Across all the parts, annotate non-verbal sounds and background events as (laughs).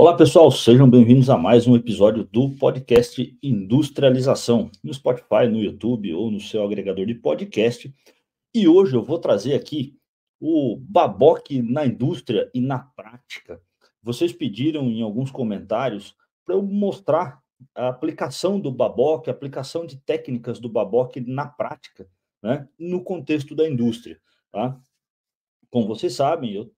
Olá, pessoal, sejam bem-vindos a mais um episódio do podcast Industrialização, no Spotify, no YouTube ou no seu agregador de podcast. E hoje eu vou trazer aqui o baboque na indústria e na prática. Vocês pediram em alguns comentários para eu mostrar a aplicação do baboque, a aplicação de técnicas do baboque na prática, né, no contexto da indústria, tá? Como vocês sabem, eu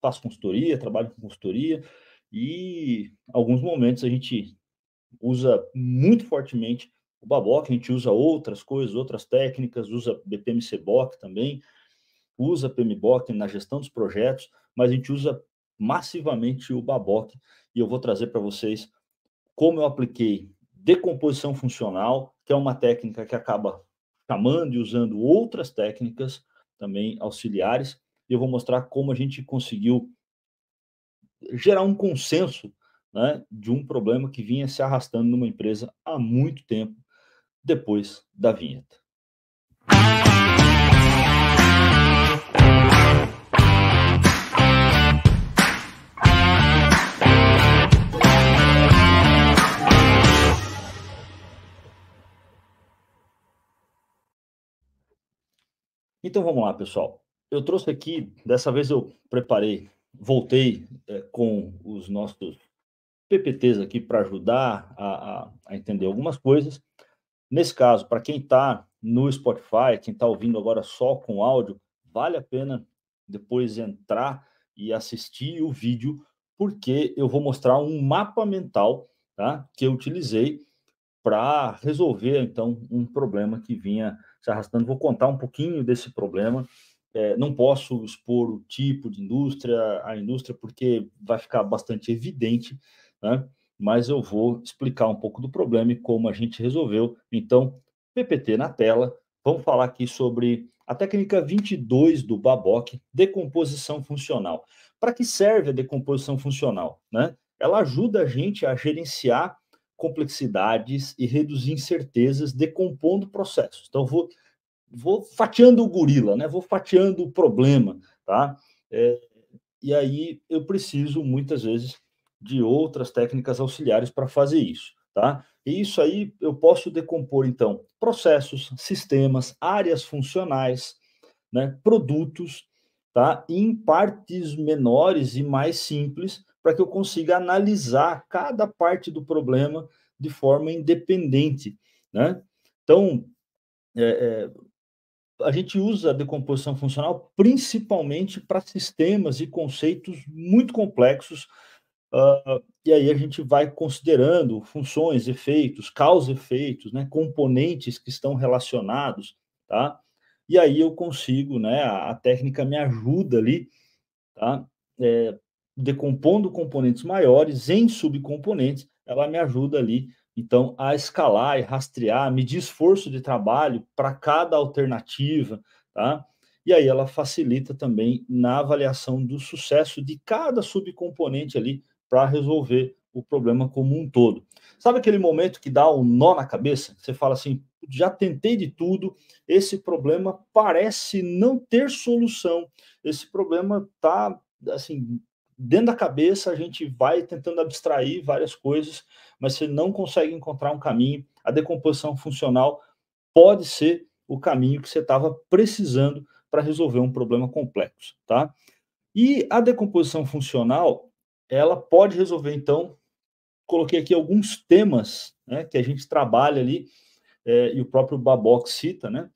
faço consultoria, trabalho com consultoria, e alguns momentos a gente usa muito fortemente o Babock, a gente usa outras coisas, outras técnicas, usa BPMC BOC também, usa PMBOK na gestão dos projetos, mas a gente usa massivamente o Babock e eu vou trazer para vocês como eu apliquei decomposição funcional, que é uma técnica que acaba chamando e usando outras técnicas também auxiliares, e eu vou mostrar como a gente conseguiu gerar um consenso né, de um problema que vinha se arrastando numa empresa há muito tempo depois da vinheta. Então vamos lá, pessoal. Eu trouxe aqui, dessa vez eu preparei voltei é, com os nossos PPTs aqui para ajudar a, a, a, entender algumas coisas. Nesse caso, para quem está no Spotify, quem está ouvindo agora só com áudio, vale a pena depois entrar e assistir o vídeo, porque eu vou mostrar um mapa mental tá, que eu utilizei para resolver, então, um problema que vinha se arrastando. Vou contar um pouquinho desse problema é, não posso expor o tipo de indústria, a indústria, porque vai ficar bastante evidente, né? mas eu vou explicar um pouco do problema e como a gente resolveu. Então, PPT na tela, vamos falar aqui sobre a técnica 22 do Babock, decomposição funcional. Para que serve a decomposição funcional? Né? Ela ajuda a gente a gerenciar complexidades e reduzir incertezas decompondo processos. Então, eu vou vou fatiando o gorila, né? Vou fatiando o problema, tá? É, e aí eu preciso muitas vezes de outras técnicas auxiliares para fazer isso, tá? E isso aí eu posso decompor então processos, sistemas, áreas funcionais, né? Produtos, tá? Em partes menores e mais simples para que eu consiga analisar cada parte do problema de forma independente, né? Então, é, é, a gente usa a decomposição funcional principalmente para sistemas e conceitos muito complexos. Uh, e aí a gente vai considerando funções, efeitos, causa-efeitos, né, componentes que estão relacionados, tá? E aí eu consigo, né, a, a técnica me ajuda ali, tá? É, decompondo componentes maiores em subcomponentes, ela me ajuda ali então, a escalar e rastrear, medir esforço de trabalho para cada alternativa, tá? E aí ela facilita também na avaliação do sucesso de cada subcomponente ali para resolver o problema como um todo. Sabe aquele momento que dá um nó na cabeça? Você fala assim: já tentei de tudo, esse problema parece não ter solução, esse problema tá assim dentro da cabeça a gente vai tentando abstrair várias coisas, mas você não consegue encontrar um caminho. A decomposição funcional pode ser o caminho que você estava precisando para resolver um problema complexo, tá? E a decomposição funcional, ela pode resolver, então, coloquei aqui alguns temas né, que a gente trabalha ali, é, e o próprio Babock cita, né?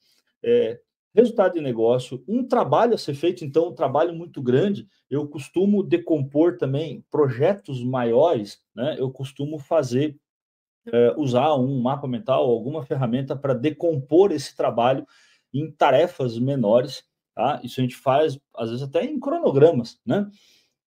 É, resultado de negócio, um trabalho a ser feito, então, um trabalho muito grande. Eu costumo decompor também projetos maiores, né? Eu costumo fazer, é, usar um mapa mental, alguma ferramenta para decompor esse trabalho em tarefas menores, tá? Isso a gente faz, às vezes, até em cronogramas, né?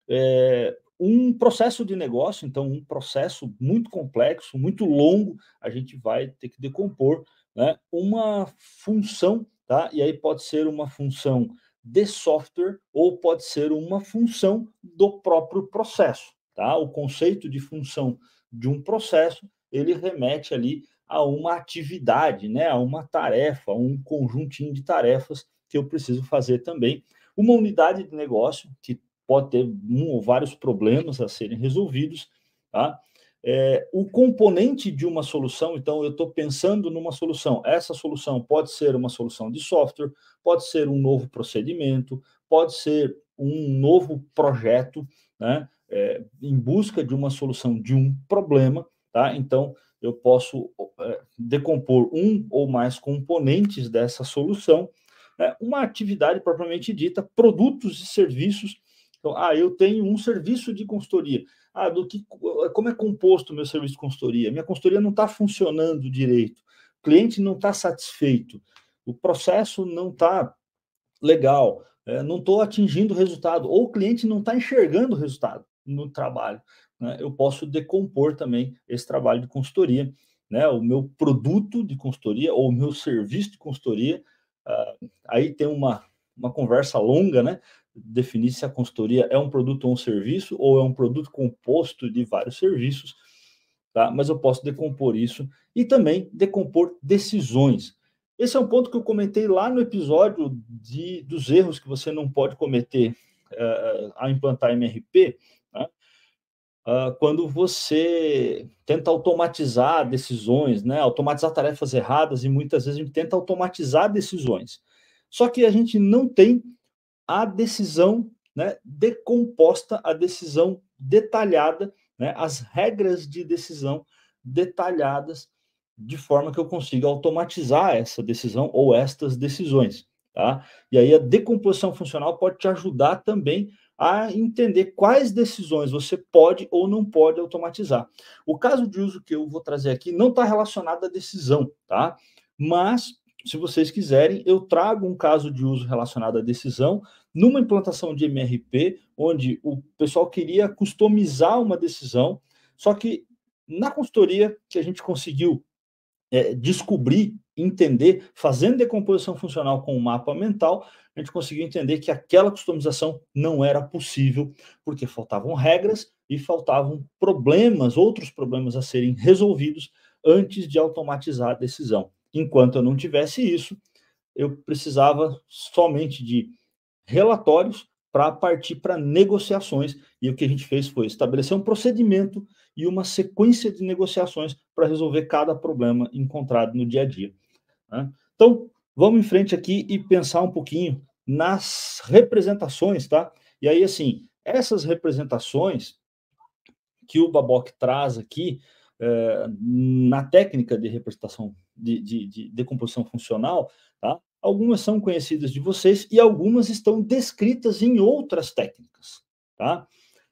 É, um processo de negócio, então, um processo muito complexo, muito longo, a gente vai ter que decompor né, uma função tá? E aí pode ser uma função de software ou pode ser uma função do próprio processo, tá? O conceito de função de um processo, ele remete ali a uma atividade, né, a uma tarefa, um conjuntinho de tarefas que eu preciso fazer também. Uma unidade de negócio que pode ter um ou vários problemas a serem resolvidos, tá? é, o componente de uma solução, então eu estou pensando numa solução. Essa solução pode ser uma solução de software, pode ser um novo procedimento, pode ser um novo projeto, né, é, em busca de uma solução de um problema, tá? Então eu posso é, decompor um ou mais componentes dessa solução, né, uma atividade propriamente dita, produtos e serviços. Então, ah, eu tenho um serviço de consultoria ah, do que, como é composto o meu serviço de consultoria. Minha consultoria não está funcionando direito, o cliente não está satisfeito, o processo não está legal, é, não estou atingindo o resultado, ou o cliente não está enxergando o resultado no trabalho. Né? Eu posso decompor também esse trabalho de consultoria, né? o meu produto de consultoria ou o meu serviço de consultoria. Ah, aí tem uma, uma conversa longa, né? definir se a consultoria é um produto ou um serviço, ou é um produto composto de vários serviços, tá? mas eu posso decompor isso e também decompor decisões. Esse é um ponto que eu comentei lá no episódio de, dos erros que você não pode cometer uh, a implantar MRP, né? Tá? uh, ah, quando você tenta automatizar decisões, né? automatizar tarefas erradas, e muitas vezes a gente tenta automatizar decisões. Só que a gente não tem a decisão né, decomposta, a decisão detalhada, né, as regras de decisão detalhadas, de forma que eu consiga automatizar essa decisão ou estas decisões. Tá? E aí a decomposição funcional pode te ajudar também a entender quais decisões você pode ou não pode automatizar. O caso de uso que eu vou trazer aqui não está relacionado à decisão, tá? Mas, se vocês quiserem, eu trago um caso de uso relacionado à decisão numa implantação de MRP, onde o pessoal queria customizar uma decisão, só que na consultoria que a gente conseguiu é, descobrir, entender, fazendo decomposição funcional com o mapa mental, a gente conseguiu entender que aquela customização não era possível, porque faltavam regras e faltavam problemas, outros problemas a serem resolvidos antes de automatizar a decisão. Enquanto eu não tivesse isso, eu precisava somente de relatórios para partir para negociações. E o que a gente fez foi estabelecer um procedimento e uma sequência de negociações para resolver cada problema encontrado no dia a dia. Né? Então, vamos em frente aqui e pensar um pouquinho nas representações, tá? E aí, assim, essas representações que o Babock traz aqui é, na técnica de representação de, de, de decomposição funcional, tá? Algumas são conhecidas de vocês e algumas estão descritas em outras técnicas, tá?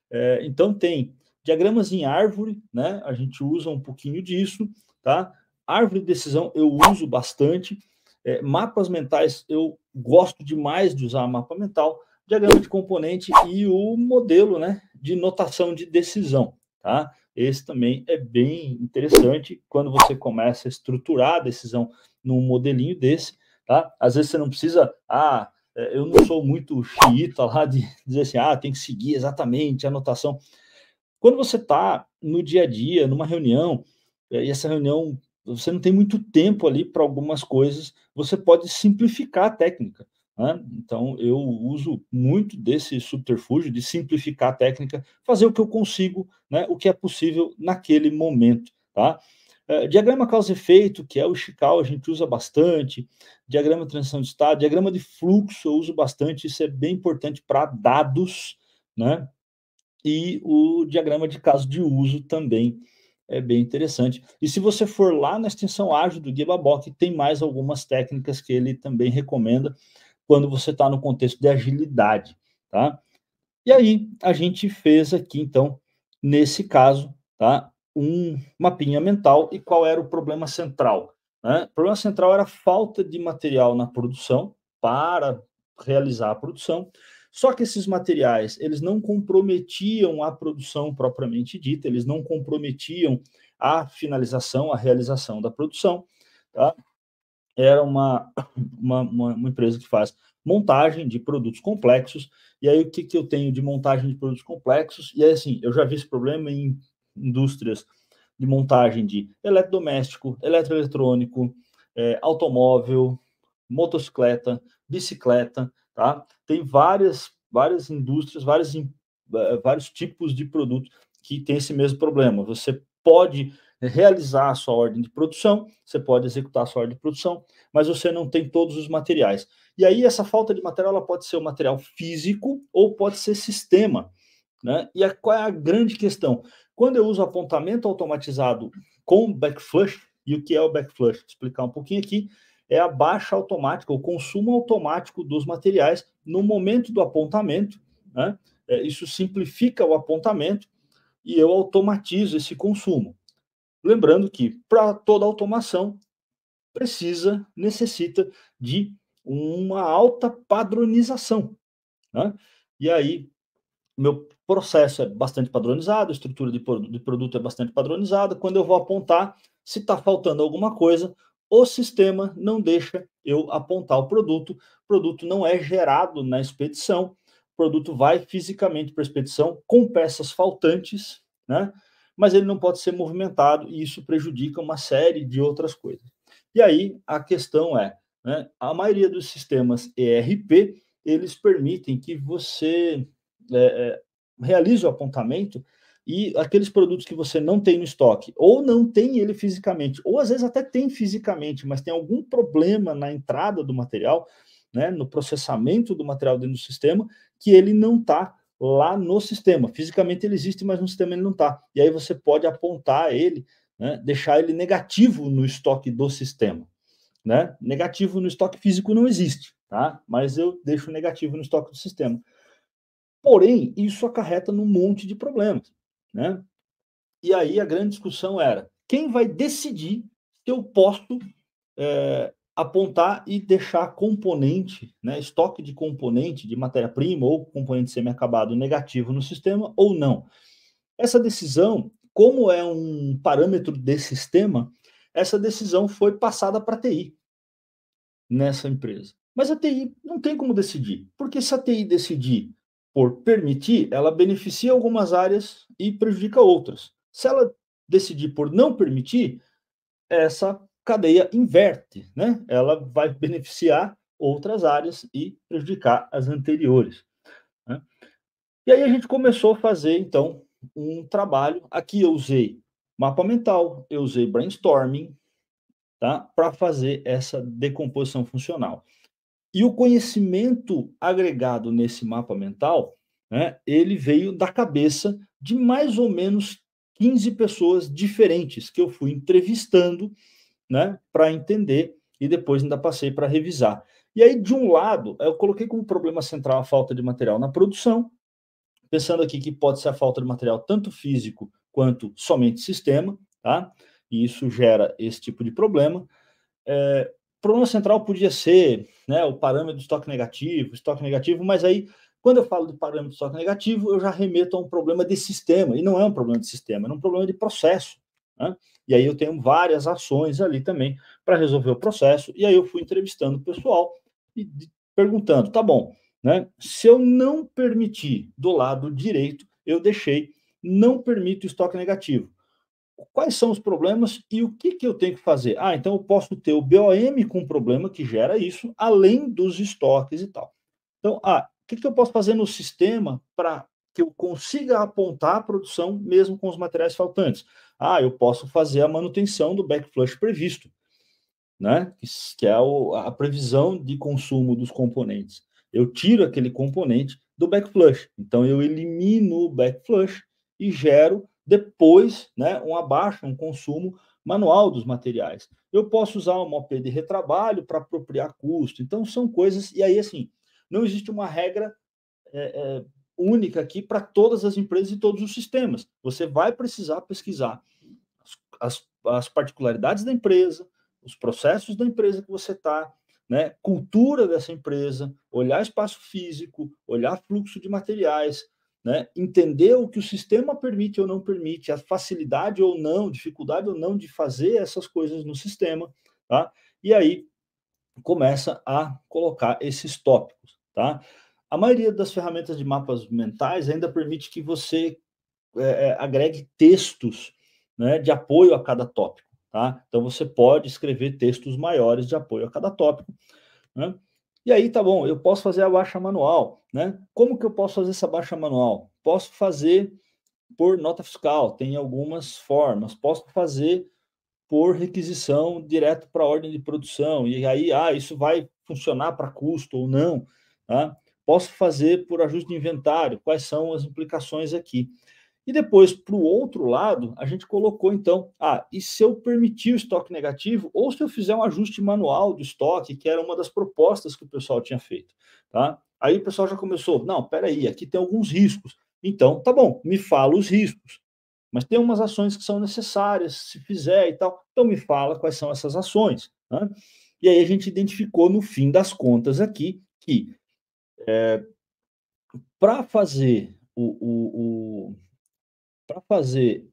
É, então, tem diagramas em árvore, né? A gente usa um pouquinho disso, tá? Árvore de decisão eu uso bastante. É, mapas mentais, eu gosto demais de usar mapa mental, diagrama de componente e o modelo né, de notação de decisão. Tá? Esse também é bem interessante quando você começa a estruturar a decisão num modelinho desse. Tá? Às vezes você não precisa, ah, é, eu não sou muito xiita lá de (laughs) dizer assim, ah, tem que seguir exatamente a anotação. Quando você está no dia a dia, numa reunião, eh, e essa reunião você não tem muito tempo ali para algumas coisas, você pode simplificar a técnica. Né? Então, eu uso muito desse subterfúgio de simplificar a técnica, fazer o que eu consigo, né? o que é possível naquele momento. Tá? É, diagrama causa efeito, que é o Chical, a gente usa bastante. Diagrama de transição de estado, diagrama de fluxo eu uso bastante, isso é bem importante para dados, né? E o diagrama de caso de uso também é bem interessante. E se você for lá na extensão ágil do Guia Baboc, tem mais algumas técnicas que ele também recomenda quando você está no contexto de agilidade, tá? E aí a gente fez aqui, então, nesse caso, tá? um mapinha mental e qual era o problema central. Né? O problema central era a falta de material na produção para realizar a produção. Só que esses materiais, eles não comprometiam a produção propriamente dita, eles não comprometiam a finalização, a realização da produção. Tá? Era uma, uma, uma, empresa que faz montagem de produtos complexos, e aí o que, que eu tenho de montagem de produtos complexos? E aí, assim, eu já vi esse problema em indústrias de montagem de eletrodoméstico, eletroeletrônico, é, automóvel, motocicleta, bicicleta, tá? Tem várias, várias indústrias, várias, é, vários tipos de produto que tem esse mesmo problema. Você pode realizar a sua ordem de produção, você pode executar a sua ordem de produção, mas você não tem todos os materiais. E aí essa falta de material ela pode ser um material físico ou pode ser sistema. Né? E a, qual é a grande questão? Quando eu uso apontamento automatizado com backflush, e o que é o backflush? Vou explicar um pouquinho aqui, é a baixa automática, o consumo automático dos materiais no momento do apontamento. Né? É, isso simplifica o apontamento e eu automatizo esse consumo. Lembrando que para toda automação precisa, necessita de uma alta padronização. Né? E aí, meu processo é bastante padronizado, a estrutura de, de produto é bastante padronizada. Quando eu vou apontar, se está faltando alguma coisa, o sistema não deixa eu apontar o produto. O produto não é gerado na expedição. O produto vai fisicamente para a expedição com peças faltantes, né? Mas ele não pode ser movimentado e isso prejudica uma série de outras coisas. E aí a questão é, né, a maioria dos sistemas ERP eles permitem que você é, é realize o apontamento e aqueles produtos que você não tem no estoque, ou não tem ele fisicamente, ou às vezes até tem fisicamente, mas tem algum problema na entrada do material, né, no processamento do material dentro do sistema, que ele não está lá no sistema. Fisicamente ele existe, mas no sistema ele não está. E aí você pode apontar ele, né, deixar ele negativo no estoque do sistema. Né? Negativo no estoque físico não existe, tá? mas eu deixo negativo no estoque do sistema. Porém, isso acarreta num monte de problemas, né? E aí a grande discussão era quem vai decidir se eu posso é, apontar e deixar componente, né, estoque de componente de matéria-prima ou componente semi-acabado negativo no sistema ou não. Essa decisão, como é um parâmetro de sistema, essa decisão foi passada para a TI nessa empresa. Mas a TI não tem como decidir, porque se a TI decidir por permitir, ela beneficia algumas áreas e prejudica outras. Se ela decidir por não permitir, essa cadeia inverte, né? Ela vai beneficiar outras áreas e prejudicar as anteriores. Né? E aí a gente começou a fazer, então, um trabalho. Aqui eu usei mapa mental, eu usei brainstorming, tá? Para fazer essa decomposição funcional. E o conhecimento agregado nesse mapa mental, né, ele veio da cabeça de mais ou menos 15 pessoas diferentes que eu fui entrevistando, né, para entender e depois ainda passei para revisar. E aí, de um lado, eu coloquei como problema central a falta de material na produção, pensando aqui que pode ser a falta de material tanto físico quanto somente sistema, tá? E isso gera esse tipo de problema. É, problema central podia ser né, o parâmetro de estoque negativo, estoque negativo, mas aí, quando eu falo do parâmetro de estoque negativo, eu já remeto a um problema de sistema, e não é um problema de sistema, é um problema de processo. Né? E aí eu tenho várias ações ali também para resolver o processo, e aí eu fui entrevistando o pessoal e perguntando, tá bom, né, se eu não permitir do lado direito, eu deixei, não permito estoque negativo quais são os problemas e o que, que eu tenho que fazer? Ah, então eu posso ter o BOM com um problema que gera isso, além dos estoques e tal. Então, ah, o que, que eu posso fazer no sistema para que eu consiga apontar a produção mesmo com os materiais faltantes? Ah, eu posso fazer a manutenção do backflush previsto, né? que é o, a previsão de consumo dos componentes. Eu tiro aquele componente do backflush. Então, eu elimino o backflush e gero depois né, uma baixa, um consumo manual dos materiais. Eu posso usar uma OP de retrabalho para apropriar custo. Então, são coisas. E aí, assim, não existe uma regra é, é, única aqui para todas as empresas e todos os sistemas. Você vai precisar pesquisar as, as particularidades da empresa, os processos da empresa que você está, né, cultura dessa empresa, olhar espaço físico, olhar fluxo de materiais, né? entender o que o sistema permite ou não permite, a facilidade ou não, dificuldade ou não de fazer essas coisas no sistema, tá? E aí começa a colocar esses tópicos, tá? A maioria das ferramentas de mapas mentais ainda permite que você é, é agregue textos né, de apoio a cada tópico, tá? Então você pode escrever textos maiores de apoio a cada tópico, né? E aí, tá bom, eu posso fazer a baixa manual, né? Como que eu posso fazer essa baixa manual? Posso fazer por nota fiscal, tem algumas formas. Posso fazer por requisição direto para a ordem de produção, e aí, ah, isso vai funcionar para custo ou não, tá? Posso fazer por ajuste de inventário, quais são as implicações aqui. E depois, para o outro lado, a gente colocou então, ah, e se eu permitir o estoque negativo, ou se eu fizer um ajuste manual do estoque, que era uma das propostas que o pessoal tinha feito, tá? Aí o pessoal já começou, não, peraí, aqui tem alguns riscos. Então, tá bom, me fala os riscos. Mas tem umas ações que são necessárias, se fizer e tal. Então me fala quais são essas ações. Né? E aí a gente identificou no fim das contas aqui que é, eh, para fazer o, o, o para fazer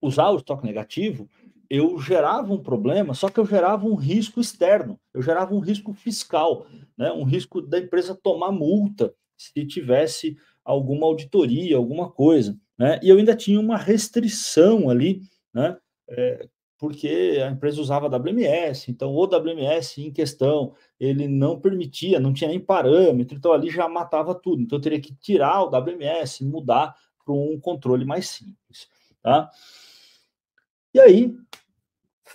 usar o estoque negativo, eu gerava um problema, só que eu gerava um risco externo, eu gerava um risco fiscal, né? um risco da empresa tomar multa se tivesse alguma auditoria, alguma coisa. Né? E eu ainda tinha uma restrição ali, né? É, porque a empresa usava WMS, então o WMS em questão ele não permitia, não tinha nem parâmetro, então ali já matava tudo. Então eu teria que tirar o WMS, mudar para um controle mais simples. Tá? E aí,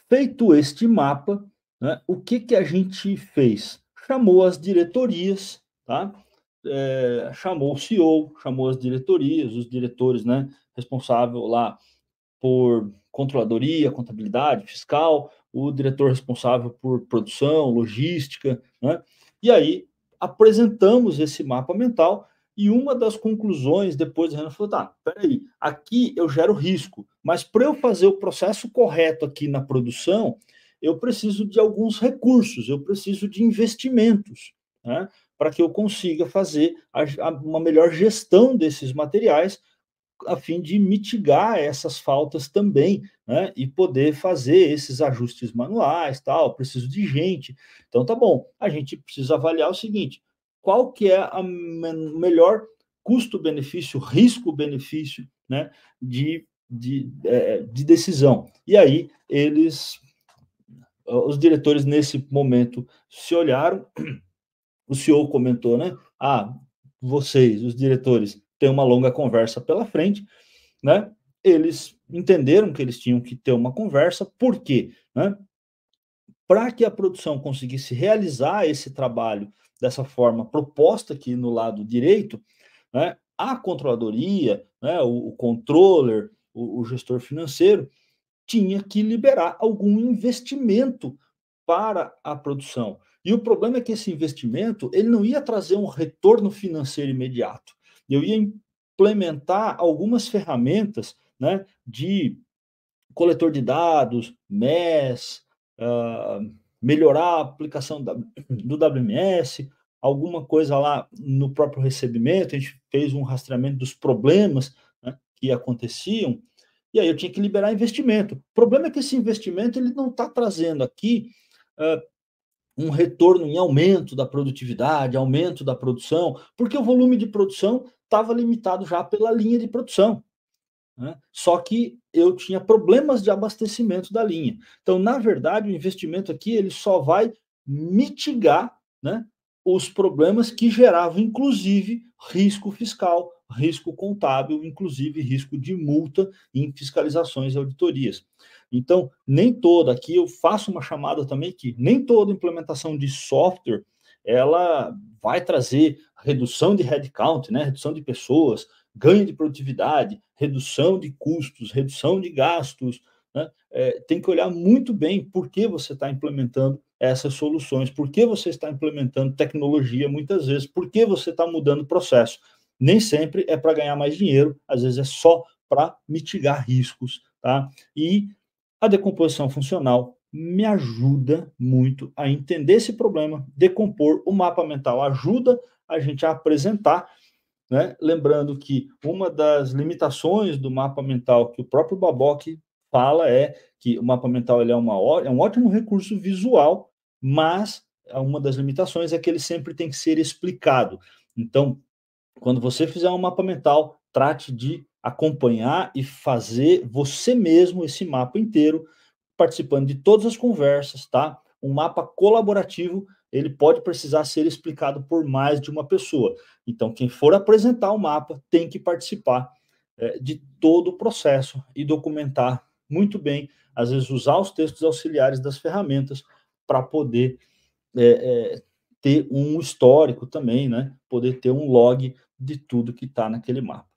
feito este mapa, né, o que, que a gente fez? Chamou as diretorias, tá? É, chamou o CEO, chamou as diretorias, os diretores né, responsável lá por controladoria, contabilidade, fiscal, o diretor responsável por produção, logística, né? E aí apresentamos esse mapa mental e uma das conclusões depois a Renan falou: tá, peraí, aqui eu gero risco, mas para eu fazer o processo correto aqui na produção, eu preciso de alguns recursos, eu preciso de investimentos, né, para que eu consiga fazer a, a, uma melhor gestão desses materiais, a fim de mitigar essas faltas também, né, e poder fazer esses ajustes manuais, tal. Preciso de gente. Então, tá bom, a gente precisa avaliar o seguinte qual que é a melhor custo-benefício, risco-benefício, né, de, de, é, de decisão. E aí eles, os diretores nesse momento se olharam, o CEO comentou, né, ah, vocês, os diretores, têm uma longa conversa pela frente, né, eles entenderam que eles tinham que ter uma conversa, por quê? Né? Para que a produção conseguisse realizar esse trabalho dessa forma proposta aqui no lado direito, né, a controladoria, né, o, o controller, o, o gestor financeiro, tinha que liberar algum investimento para a produção. E o problema é que esse investimento ele não ia trazer um retorno financeiro imediato. Eu ia implementar algumas ferramentas né, de coletor de dados, MES, uh, ah, melhorar a aplicação do WMS, alguma coisa lá no próprio recebimento, a gente fez um rastreamento dos problemas né, que aconteciam, e aí eu tinha que liberar investimento. O problema é que esse investimento ele não está trazendo aqui uh, um retorno em aumento da produtividade, aumento da produção, porque o volume de produção estava limitado já pela linha de produção. Né? Só que eu tinha problemas de abastecimento da linha. Então, na verdade, o investimento aqui ele só vai mitigar né, os problemas que geravam, inclusive, risco fiscal, risco contábil, inclusive risco de multa em fiscalizações e auditorias. Então, nem toda, aqui eu faço uma chamada também que nem toda implementação de software ela vai trazer redução de headcount, né, redução de pessoas, ganho de produtividade, redução de custos, redução de gastos. Né? É, tem que olhar muito bem por que você está implementando essas soluções, por que você está implementando tecnologia muitas vezes, por que você está mudando o processo. Nem sempre é para ganhar mais dinheiro, às vezes é só para mitigar riscos. Tá? E a decomposição funcional me ajuda muito a entender esse problema, decompor o mapa mental, ajuda a gente a apresentar né? Lembrando que uma das limitações do mapa mental que o próprio Babock fala é que o mapa mental ele é, uma, é um ótimo recurso visual, mas uma das limitações é que ele sempre tem que ser explicado. Então, quando você fizer um mapa mental, trate de acompanhar e fazer você mesmo esse mapa inteiro, participando de todas as conversas, tá? Um mapa colaborativo ele pode precisar ser explicado por mais de uma pessoa. Então, quem for apresentar o mapa tem que participar é, de todo o processo e documentar muito bem, às vezes usar os textos auxiliares das ferramentas para poder é, é, ter um histórico também, né? Poder ter um log de tudo que está naquele mapa.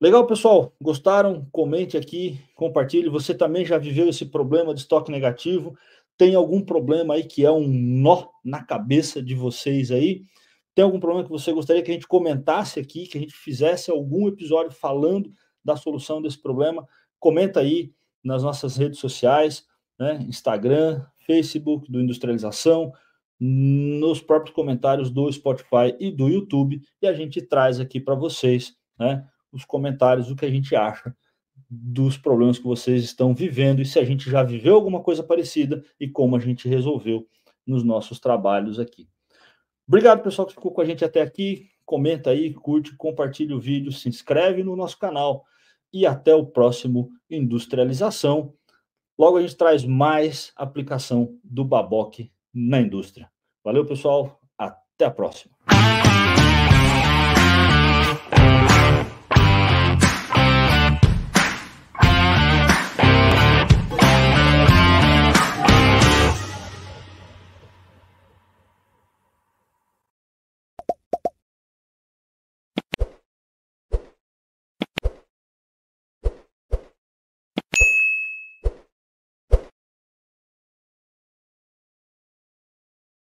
Legal, pessoal? Gostaram? Comente aqui, compartilhe. Você também já viveu esse problema de estoque negativo? tem algum problema aí que é um nó na cabeça de vocês aí? Tem algum problema que você gostaria que a gente comentasse aqui, que a gente fizesse algum episódio falando da solução desse problema? Comenta aí nas nossas redes sociais, né? Instagram, Facebook do Industrialização, nos próprios comentários do Spotify e do YouTube, e a gente traz aqui para vocês, né? Os comentários, o que a gente acha dos problemas que vocês estão vivendo e se a gente já viveu alguma coisa parecida e como a gente resolveu nos nossos trabalhos aqui. Obrigado, pessoal, que ficou com a gente até aqui. Comenta aí, curte, compartilha o vídeo, se inscreve no nosso canal e até o próximo Industrialização. Logo a gente traz mais aplicação do Baboque na indústria. Valeu, pessoal. Até a próxima.